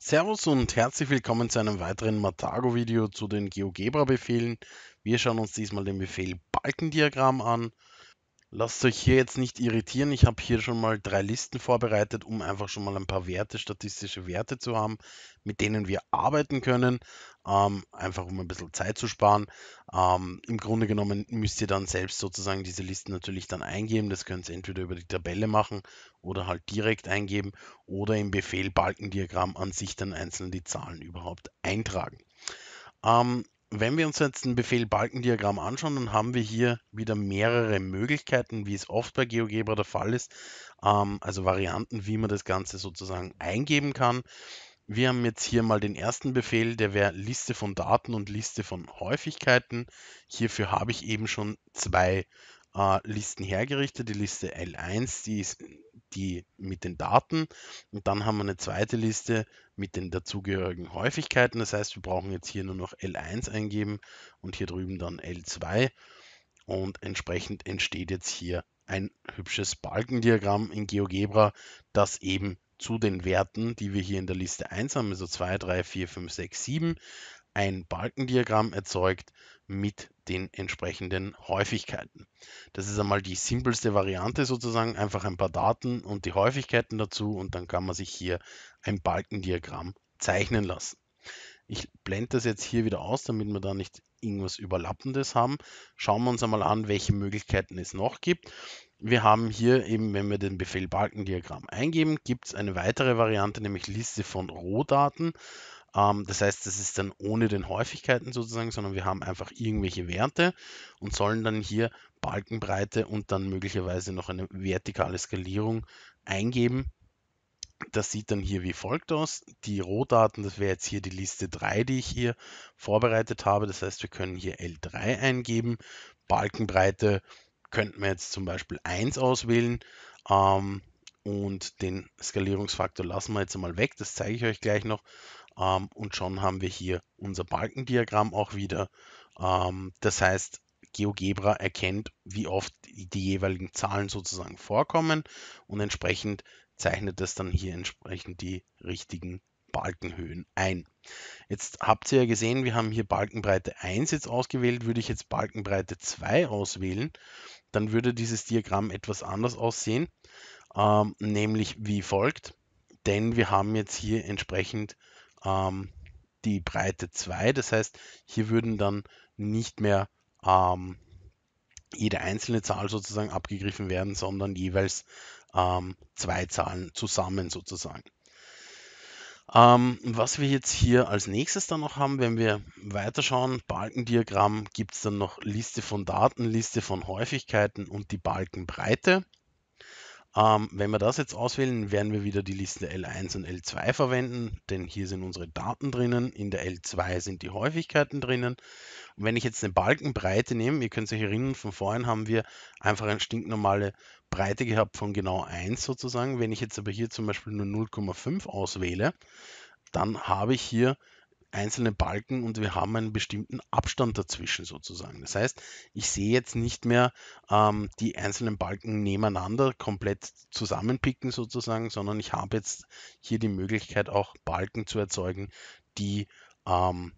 Servus und herzlich willkommen zu einem weiteren Matago-Video zu den GeoGebra-Befehlen. Wir schauen uns diesmal den Befehl Balkendiagramm an Lasst euch hier jetzt nicht irritieren. Ich habe hier schon mal drei Listen vorbereitet, um einfach schon mal ein paar Werte, statistische Werte zu haben, mit denen wir arbeiten können. Ähm, einfach um ein bisschen Zeit zu sparen. Ähm, Im Grunde genommen müsst ihr dann selbst sozusagen diese Listen natürlich dann eingeben. Das könnt ihr entweder über die Tabelle machen oder halt direkt eingeben oder im Befehl Balkendiagramm an sich dann einzeln die Zahlen überhaupt eintragen. Ähm, wenn wir uns jetzt den Befehl Balkendiagramm anschauen, dann haben wir hier wieder mehrere Möglichkeiten, wie es oft bei GeoGebra der Fall ist, ähm, also Varianten, wie man das Ganze sozusagen eingeben kann. Wir haben jetzt hier mal den ersten Befehl, der wäre Liste von Daten und Liste von Häufigkeiten. Hierfür habe ich eben schon zwei äh, Listen hergerichtet. Die Liste L1, die ist die mit den Daten. Und dann haben wir eine zweite Liste mit den dazugehörigen Häufigkeiten. Das heißt, wir brauchen jetzt hier nur noch L1 eingeben und hier drüben dann L2 und entsprechend entsteht jetzt hier ein hübsches Balkendiagramm in GeoGebra, das eben zu den Werten, die wir hier in der Liste 1 haben, also 2, 3, 4, 5, 6, 7, ein Balkendiagramm erzeugt mit den entsprechenden Häufigkeiten. Das ist einmal die simpelste Variante sozusagen, einfach ein paar Daten und die Häufigkeiten dazu und dann kann man sich hier ein Balkendiagramm zeichnen lassen. Ich blende das jetzt hier wieder aus, damit wir da nicht irgendwas Überlappendes haben. Schauen wir uns einmal an, welche Möglichkeiten es noch gibt. Wir haben hier eben, wenn wir den Befehl Balkendiagramm eingeben, gibt es eine weitere Variante, nämlich Liste von Rohdaten. Ähm, das heißt, das ist dann ohne den Häufigkeiten sozusagen, sondern wir haben einfach irgendwelche Werte und sollen dann hier Balkenbreite und dann möglicherweise noch eine vertikale Skalierung eingeben das sieht dann hier wie folgt aus. Die Rohdaten, das wäre jetzt hier die Liste 3, die ich hier vorbereitet habe. Das heißt, wir können hier L3 eingeben. Balkenbreite könnten wir jetzt zum Beispiel 1 auswählen. Ähm, und den Skalierungsfaktor lassen wir jetzt einmal weg. Das zeige ich euch gleich noch. Ähm, und schon haben wir hier unser Balkendiagramm auch wieder. Ähm, das heißt, GeoGebra erkennt, wie oft die jeweiligen Zahlen sozusagen vorkommen und entsprechend zeichnet das dann hier entsprechend die richtigen Balkenhöhen ein. Jetzt habt ihr ja gesehen, wir haben hier Balkenbreite 1 jetzt ausgewählt. Würde ich jetzt Balkenbreite 2 auswählen, dann würde dieses Diagramm etwas anders aussehen, ähm, nämlich wie folgt. Denn wir haben jetzt hier entsprechend ähm, die Breite 2, das heißt, hier würden dann nicht mehr ähm, jede einzelne Zahl sozusagen abgegriffen werden, sondern jeweils ähm, zwei Zahlen zusammen sozusagen. Ähm, was wir jetzt hier als nächstes dann noch haben, wenn wir weiterschauen, Balkendiagramm gibt es dann noch Liste von Daten, Liste von Häufigkeiten und die Balkenbreite. Ähm, wenn wir das jetzt auswählen, werden wir wieder die Liste L1 und L2 verwenden, denn hier sind unsere Daten drinnen, in der L2 sind die Häufigkeiten drinnen. Und wenn ich jetzt eine Balkenbreite nehme, ihr könnt euch erinnern, von vorhin haben wir einfach eine stinknormale Breite gehabt von genau 1 sozusagen. Wenn ich jetzt aber hier zum Beispiel nur 0,5 auswähle, dann habe ich hier einzelne Balken und wir haben einen bestimmten Abstand dazwischen sozusagen. Das heißt, ich sehe jetzt nicht mehr ähm, die einzelnen Balken nebeneinander komplett zusammenpicken sozusagen, sondern ich habe jetzt hier die Möglichkeit auch Balken zu erzeugen, die ähm,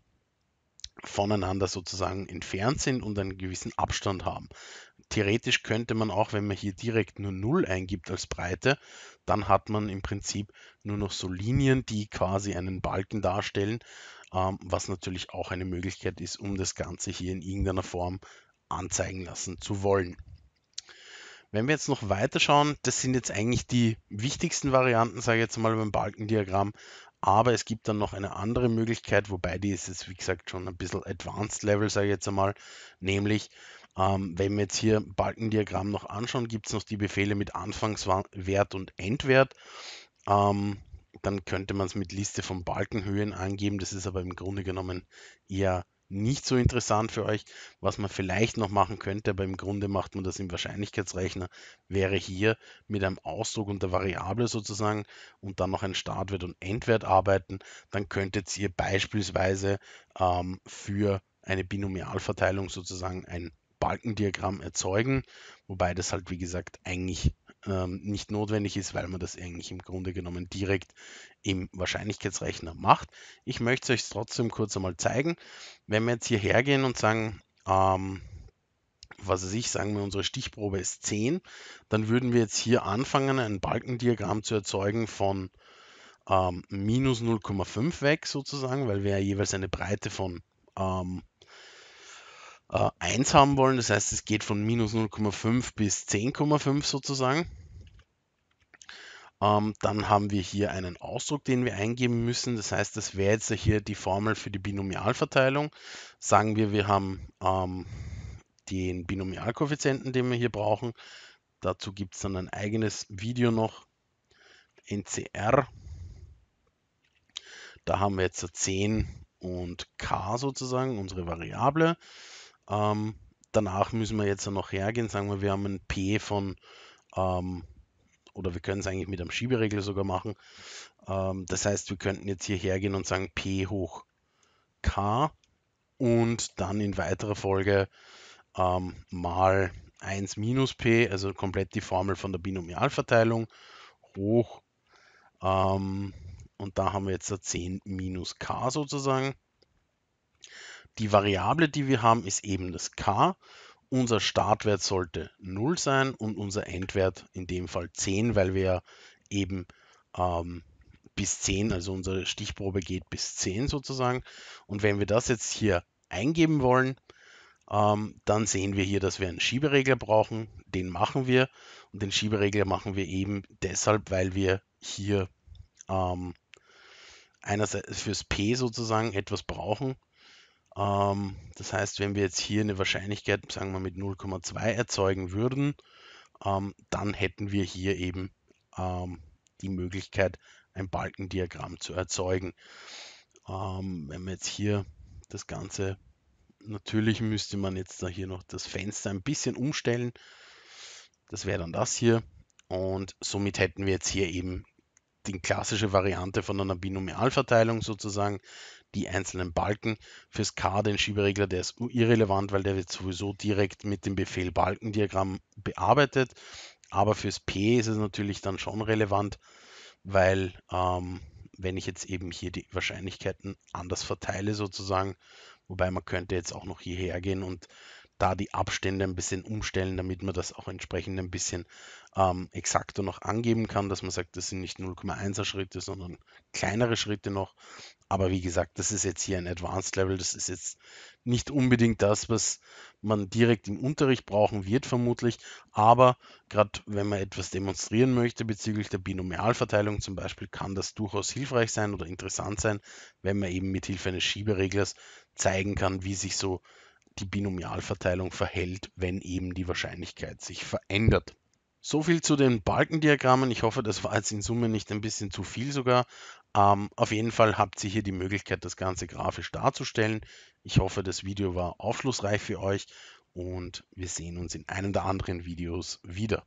voneinander sozusagen entfernt sind und einen gewissen Abstand haben. Theoretisch könnte man auch, wenn man hier direkt nur 0 eingibt als Breite, dann hat man im Prinzip nur noch so Linien, die quasi einen Balken darstellen ähm, was natürlich auch eine Möglichkeit ist, um das Ganze hier in irgendeiner Form anzeigen lassen zu wollen. Wenn wir jetzt noch weiter schauen, das sind jetzt eigentlich die wichtigsten Varianten, sage ich jetzt mal beim Balkendiagramm, aber es gibt dann noch eine andere Möglichkeit, wobei die ist jetzt, wie gesagt, schon ein bisschen Advanced Level, sage ich jetzt einmal, nämlich ähm, wenn wir jetzt hier Balkendiagramm noch anschauen, gibt es noch die Befehle mit Anfangswert und Endwert. Ähm, dann könnte man es mit Liste von Balkenhöhen angeben. Das ist aber im Grunde genommen eher nicht so interessant für euch. Was man vielleicht noch machen könnte, aber im Grunde macht man das im Wahrscheinlichkeitsrechner, wäre hier mit einem Ausdruck und der Variable sozusagen und dann noch ein Startwert und Endwert arbeiten. Dann könntet ihr beispielsweise ähm, für eine Binomialverteilung sozusagen ein Balkendiagramm erzeugen, wobei das halt wie gesagt eigentlich ähm, nicht notwendig ist, weil man das eigentlich im Grunde genommen direkt im Wahrscheinlichkeitsrechner macht. Ich möchte es euch trotzdem kurz einmal zeigen. Wenn wir jetzt hierher gehen und sagen, ähm, was weiß ich, sagen wir, unsere Stichprobe ist 10, dann würden wir jetzt hier anfangen, ein Balkendiagramm zu erzeugen von ähm, minus 0,5 weg sozusagen, weil wir ja jeweils eine Breite von ähm, äh, 1 haben wollen. Das heißt, es geht von minus 0,5 bis 10,5 sozusagen. Ähm, dann haben wir hier einen Ausdruck, den wir eingeben müssen. Das heißt, das wäre jetzt hier die Formel für die Binomialverteilung. Sagen wir, wir haben ähm, den Binomialkoeffizienten, den wir hier brauchen. Dazu gibt es dann ein eigenes Video noch, NCR. Da haben wir jetzt 10 und k sozusagen, unsere Variable. Ähm, danach müssen wir jetzt noch hergehen, sagen wir, wir haben ein P von, ähm, oder wir können es eigentlich mit einem Schieberegel sogar machen. Ähm, das heißt, wir könnten jetzt hier hergehen und sagen P hoch K und dann in weiterer Folge ähm, mal 1 minus P, also komplett die Formel von der Binomialverteilung hoch. Ähm, und da haben wir jetzt 10 minus K sozusagen. Die Variable, die wir haben, ist eben das k. Unser Startwert sollte 0 sein und unser Endwert in dem Fall 10, weil wir eben ähm, bis 10, also unsere Stichprobe geht bis 10 sozusagen. Und wenn wir das jetzt hier eingeben wollen, ähm, dann sehen wir hier, dass wir einen Schieberegler brauchen. Den machen wir und den Schieberegler machen wir eben deshalb, weil wir hier ähm, einerseits fürs P sozusagen etwas brauchen, ähm, das heißt, wenn wir jetzt hier eine Wahrscheinlichkeit, sagen wir mit 0,2 erzeugen würden, ähm, dann hätten wir hier eben ähm, die Möglichkeit, ein Balkendiagramm zu erzeugen. Ähm, wenn wir jetzt hier das Ganze, natürlich müsste man jetzt da hier noch das Fenster ein bisschen umstellen. Das wäre dann das hier. Und somit hätten wir jetzt hier eben die klassische Variante von einer Binomialverteilung sozusagen. Die einzelnen Balken. Fürs K, den Schieberegler, der ist irrelevant, weil der wird sowieso direkt mit dem Befehl Balkendiagramm bearbeitet. Aber fürs P ist es natürlich dann schon relevant, weil ähm, wenn ich jetzt eben hier die Wahrscheinlichkeiten anders verteile sozusagen, wobei man könnte jetzt auch noch hierher gehen und da die Abstände ein bisschen umstellen, damit man das auch entsprechend ein bisschen ähm, exakter noch angeben kann, dass man sagt, das sind nicht 0,1er Schritte, sondern kleinere Schritte noch. Aber wie gesagt, das ist jetzt hier ein Advanced Level, das ist jetzt nicht unbedingt das, was man direkt im Unterricht brauchen wird, vermutlich. Aber gerade wenn man etwas demonstrieren möchte bezüglich der Binomialverteilung zum Beispiel, kann das durchaus hilfreich sein oder interessant sein, wenn man eben mit Hilfe eines Schiebereglers zeigen kann, wie sich so die Binomialverteilung verhält, wenn eben die Wahrscheinlichkeit sich verändert. So viel zu den Balkendiagrammen. Ich hoffe, das war jetzt in Summe nicht ein bisschen zu viel sogar. Ähm, auf jeden Fall habt ihr hier die Möglichkeit, das Ganze grafisch darzustellen. Ich hoffe, das Video war aufschlussreich für euch und wir sehen uns in einem der anderen Videos wieder.